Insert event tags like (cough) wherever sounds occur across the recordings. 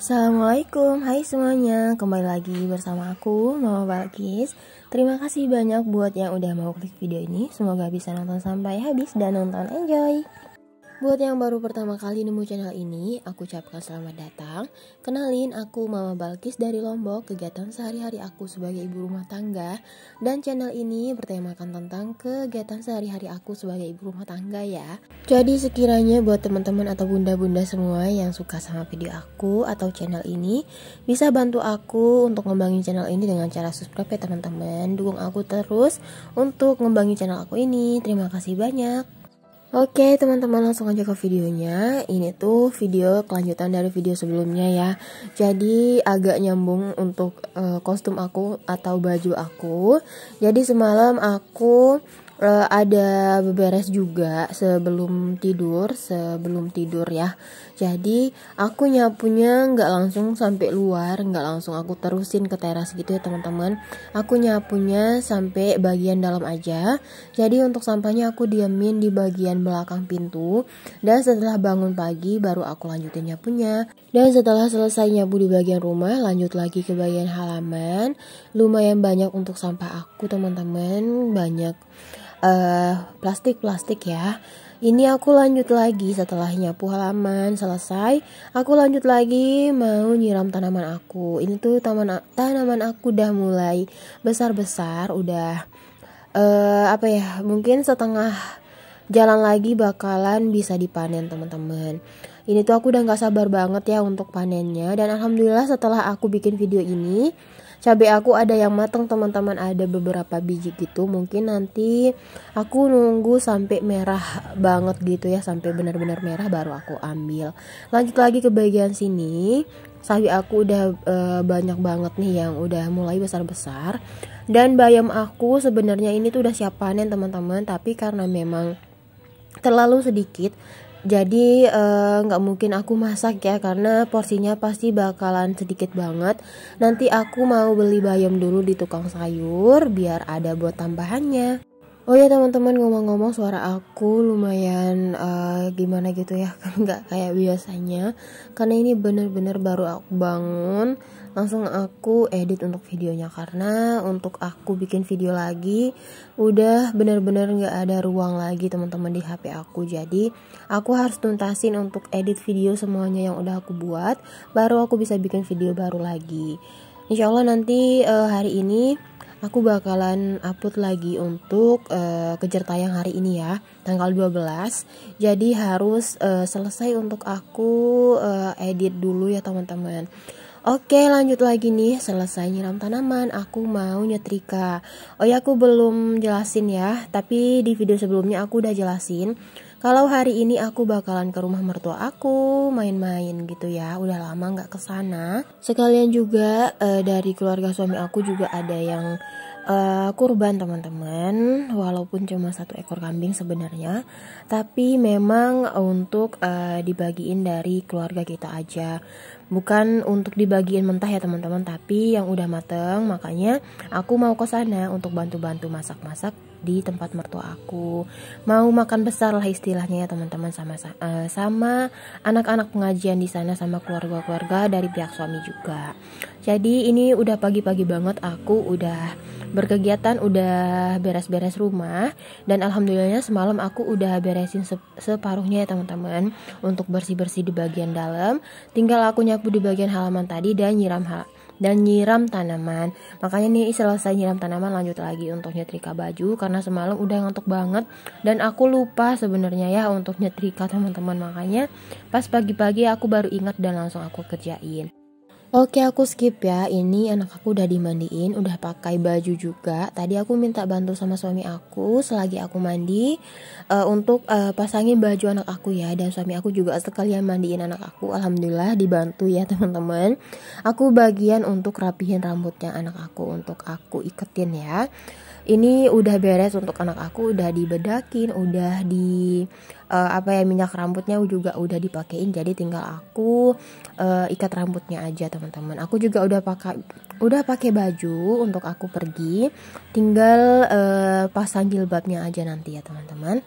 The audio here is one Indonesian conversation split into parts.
Assalamualaikum, hai semuanya Kembali lagi bersama aku, Mama Balkis Terima kasih banyak buat yang udah mau klik video ini Semoga bisa nonton sampai habis dan nonton enjoy Buat yang baru pertama kali nemu channel ini, aku ucapkan selamat datang. Kenalin, aku Mama Balkis dari Lombok, kegiatan sehari-hari aku sebagai ibu rumah tangga. Dan channel ini bertemakan tentang kegiatan sehari-hari aku sebagai ibu rumah tangga ya. Jadi sekiranya buat teman-teman atau bunda-bunda semua yang suka sama video aku atau channel ini, bisa bantu aku untuk ngembangin channel ini dengan cara subscribe ya teman-teman. Dukung aku terus untuk ngembangin channel aku ini. Terima kasih banyak. Oke teman-teman langsung aja ke videonya Ini tuh video kelanjutan dari video sebelumnya ya Jadi agak nyambung untuk uh, kostum aku atau baju aku Jadi semalam aku Eh, ada beberes juga sebelum tidur sebelum tidur ya jadi aku nyapunya nggak langsung sampai luar nggak langsung aku terusin ke teras gitu ya teman-teman aku nyapunya sampai bagian dalam aja jadi untuk sampahnya aku diamin di bagian belakang pintu dan setelah bangun pagi baru aku lanjutin nyapunya dan setelah selesai nyapu di bagian rumah lanjut lagi ke bagian halaman lumayan banyak untuk sampah aku teman-teman banyak Eh, plastik-plastik uh, ya. Ini aku lanjut lagi setelah nyapu halaman selesai, aku lanjut lagi mau nyiram tanaman aku. Ini tuh taman tanaman aku udah mulai besar-besar, udah uh, apa ya? Mungkin setengah jalan lagi bakalan bisa dipanen teman-teman. Ini tuh aku udah nggak sabar banget ya untuk panennya dan alhamdulillah setelah aku bikin video ini cabai aku ada yang matang teman-teman ada beberapa biji gitu mungkin nanti aku nunggu sampai merah banget gitu ya sampai benar-benar merah baru aku ambil lanjut lagi ke bagian sini sawi aku udah e, banyak banget nih yang udah mulai besar-besar dan bayam aku sebenarnya ini tuh udah siap panen teman-teman tapi karena memang terlalu sedikit jadi eh, nggak uh, mungkin aku masak ya karena porsinya pasti bakalan sedikit banget nanti aku mau beli bayam dulu di tukang sayur biar ada buat tambahannya oh ya teman-teman ngomong-ngomong suara aku lumayan uh, gimana gitu ya kan (laughs) nggak kayak biasanya karena ini bener-bener baru aku bangun langsung aku edit untuk videonya karena untuk aku bikin video lagi udah bener-bener nggak ada ruang lagi teman-teman di HP aku jadi aku harus tuntasin untuk edit video semuanya yang udah aku buat baru aku bisa bikin video baru lagi Insya Allah nanti uh, hari ini aku bakalan upload lagi untuk uh, kejar tayang hari ini ya, tanggal 12. Jadi harus uh, selesai untuk aku uh, edit dulu ya teman-teman. Oke lanjut lagi nih selesai nyiram tanaman aku mau nyetrika Oh ya aku belum jelasin ya tapi di video sebelumnya aku udah jelasin kalau hari ini aku bakalan ke rumah mertua aku main-main gitu ya udah lama nggak kesana sekalian juga uh, dari keluarga suami aku juga ada yang uh, kurban teman-teman walaupun cuma satu ekor kambing sebenarnya tapi memang untuk uh, dibagiin dari keluarga kita aja bukan untuk dibagiin mentah ya teman-teman tapi yang udah mateng makanya aku mau ke sana untuk bantu-bantu masak-masak di tempat mertua aku mau makan besar lah istilahnya ya teman-teman sama eh, sama anak-anak pengajian di sana sama keluarga-keluarga dari pihak suami juga jadi ini udah pagi-pagi banget aku udah berkegiatan udah beres-beres rumah dan alhamdulillahnya semalam aku udah beresin separuhnya ya teman-teman untuk bersih-bersih di bagian dalam tinggal aku nyapu di bagian halaman tadi dan nyiram hal dan nyiram tanaman. Makanya nih selesai nyiram tanaman lanjut lagi untuk nyetrika baju karena semalam udah ngantuk banget dan aku lupa sebenarnya ya untuk nyetrika teman-teman. Makanya pas pagi-pagi aku baru ingat dan langsung aku kerjain. Oke aku skip ya, ini anak aku udah dimandiin, udah pakai baju juga. Tadi aku minta bantu sama suami aku selagi aku mandi uh, untuk uh, pasangin baju anak aku ya. Dan suami aku juga sekalian mandiin anak aku, alhamdulillah dibantu ya (laughs) teman-teman. Aku bagian untuk rapihin rambutnya anak aku untuk aku iketin ya ini udah beres untuk anak aku udah dibedakin udah di uh, apa ya minyak rambutnya juga udah dipakein jadi tinggal aku uh, ikat rambutnya aja teman-teman aku juga udah pakai udah pakai baju untuk aku pergi tinggal uh, pasang jilbabnya aja nanti ya teman-teman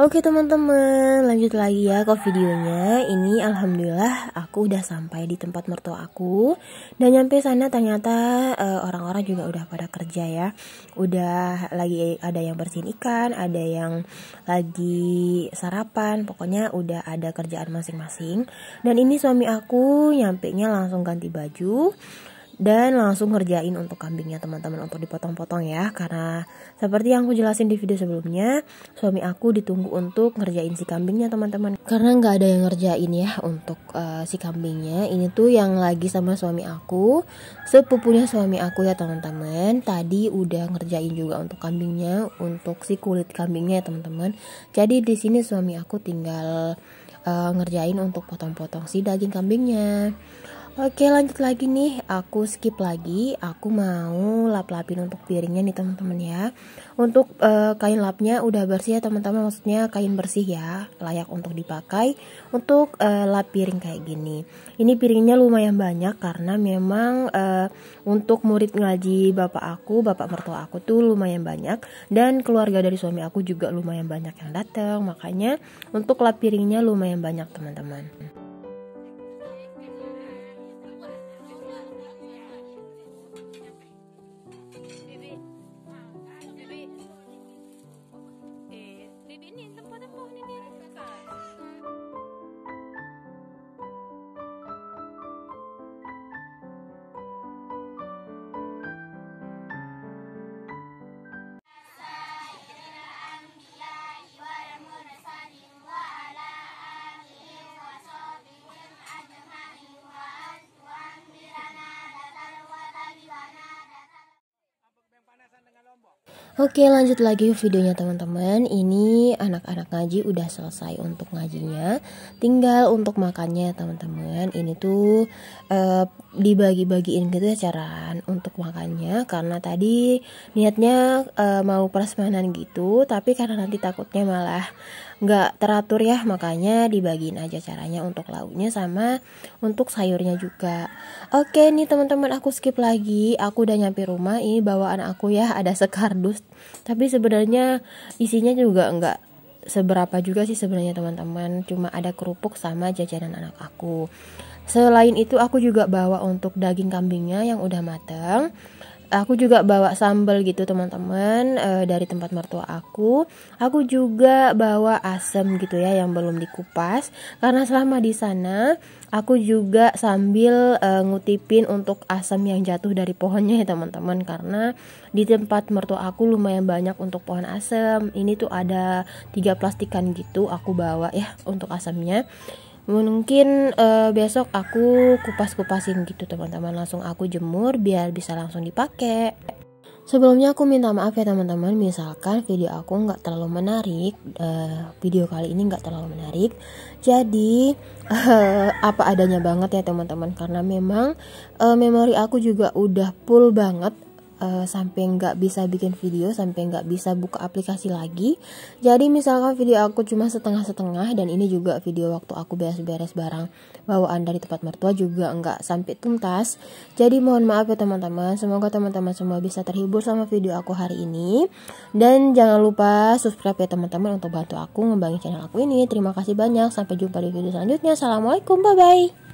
Oke teman-teman, lanjut lagi ya ke videonya. Ini alhamdulillah aku udah sampai di tempat mertua aku dan nyampe sana ternyata eh, orang-orang uh, juga udah pada kerja ya. Udah lagi ada yang bersihin ikan, ada yang lagi sarapan, pokoknya udah ada kerjaan masing-masing. Dan ini suami aku nyampe nya langsung ganti baju dan langsung ngerjain untuk kambingnya teman-teman untuk dipotong-potong ya karena seperti yang aku jelasin di video sebelumnya suami aku ditunggu untuk ngerjain si kambingnya teman-teman karena nggak ada yang ngerjain ya untuk uh, si kambingnya ini tuh yang lagi sama suami aku sepupunya suami aku ya teman-teman tadi udah ngerjain juga untuk kambingnya untuk si kulit kambingnya ya teman-teman jadi di sini suami aku tinggal uh, ngerjain untuk potong-potong si daging kambingnya Oke lanjut lagi nih, aku skip lagi. Aku mau lap-lapin untuk piringnya nih teman-teman ya. Untuk e, kain lapnya udah bersih ya teman-teman, maksudnya kain bersih ya, layak untuk dipakai untuk e, lap piring kayak gini. Ini piringnya lumayan banyak karena memang e, untuk murid ngaji bapak aku, bapak mertua aku tuh lumayan banyak dan keluarga dari suami aku juga lumayan banyak yang datang. Makanya untuk lap piringnya lumayan banyak teman-teman. Oke lanjut lagi videonya teman-teman Ini anak-anak ngaji udah selesai untuk ngajinya Tinggal untuk makannya teman-teman Ini tuh e, dibagi-bagiin gitu ya caraan untuk makannya Karena tadi niatnya e, mau prasmanan gitu Tapi karena nanti takutnya malah nggak teratur ya makanya dibagiin aja caranya untuk lauknya sama untuk sayurnya juga oke nih teman-teman aku skip lagi aku udah nyampe rumah ini bawaan aku ya (laughs) ada sekardus tapi sebenarnya isinya juga nggak seberapa juga sih sebenarnya teman-teman cuma ada kerupuk sama jajanan anak aku Selain itu aku juga bawa untuk daging kambingnya yang udah mateng aku juga bawa sambal gitu teman-teman e, dari tempat mertua aku aku juga bawa asem gitu ya yang belum dikupas karena selama di sana aku juga sambil e, ngutipin untuk asem yang jatuh dari pohonnya ya teman-teman karena di tempat mertua aku lumayan banyak untuk pohon asem ini tuh ada tiga plastikan gitu aku bawa ya untuk asamnya mungkin uh, besok aku kupas-kupasin gitu teman-teman langsung aku jemur biar bisa langsung dipakai Sebelumnya aku minta maaf ya teman-teman misalkan video aku nggak terlalu menarik uh, video kali ini nggak terlalu menarik jadi uh, (laughs) apa adanya banget ya teman-teman karena memang uh, memori aku juga udah full banget uh, sampai nggak bisa bikin video sampai nggak bisa buka aplikasi lagi jadi misalkan video aku cuma setengah-setengah dan ini juga video waktu aku beres-beres barang bawaan dari tempat mertua juga nggak sampai tuntas jadi mohon maaf ya teman-teman semoga teman-teman semua bisa terhibur sama video aku hari ini dan jangan lupa subscribe ya teman-teman untuk bantu aku ngembangin channel aku ini terima kasih banyak sampai jumpa di video selanjutnya assalamualaikum bye bye